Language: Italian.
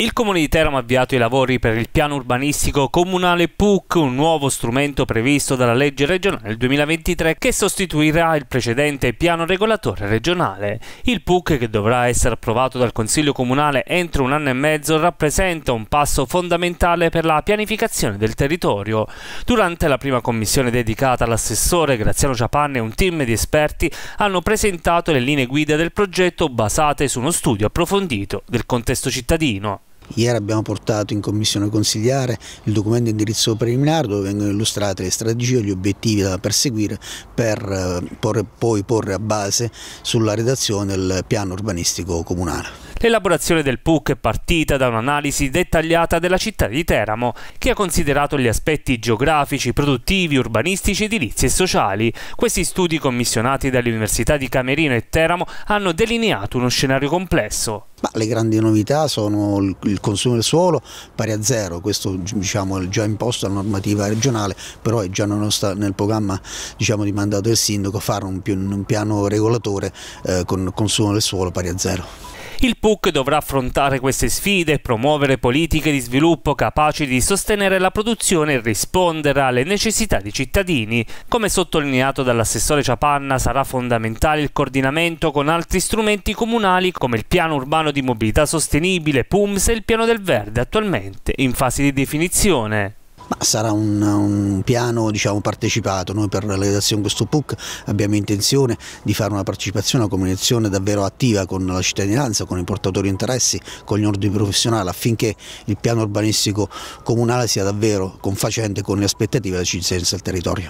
Il Comune di Teramo ha avviato i lavori per il piano urbanistico comunale PUC, un nuovo strumento previsto dalla legge regionale del 2023 che sostituirà il precedente piano regolatore regionale. Il PUC, che dovrà essere approvato dal Consiglio Comunale entro un anno e mezzo, rappresenta un passo fondamentale per la pianificazione del territorio. Durante la prima commissione dedicata all'assessore Graziano Ciapanne e un team di esperti hanno presentato le linee guida del progetto basate su uno studio approfondito del contesto cittadino. Ieri abbiamo portato in commissione consigliare il documento di indirizzo preliminare dove vengono illustrate le strategie e gli obiettivi da perseguire per eh, porre, poi porre a base sulla redazione del piano urbanistico comunale. L'elaborazione del PUC è partita da un'analisi dettagliata della città di Teramo, che ha considerato gli aspetti geografici, produttivi, urbanistici, edilizi e sociali. Questi studi commissionati dalle università di Camerino e Teramo hanno delineato uno scenario complesso. Ma le grandi novità sono il consumo del suolo pari a zero, questo diciamo, è già imposto alla normativa regionale, però è già nel programma diciamo, di mandato del sindaco fare un, piano regolatore eh, con consumo del suolo pari a zero. Il PUC dovrà affrontare queste sfide e promuovere politiche di sviluppo capaci di sostenere la produzione e rispondere alle necessità dei cittadini. Come sottolineato dall'assessore Ciapanna, sarà fondamentale il coordinamento con altri strumenti comunali come il Piano Urbano di Mobilità Sostenibile, PUMS e il Piano del Verde, attualmente in fase di definizione. Ma sarà un, un piano diciamo, partecipato, noi per la realizzazione di questo PUC abbiamo intenzione di fare una partecipazione, una comunicazione davvero attiva con la cittadinanza, con i portatori interessi, con gli ordini professionali affinché il piano urbanistico comunale sia davvero confacente con le aspettative della cittadinanza del territorio.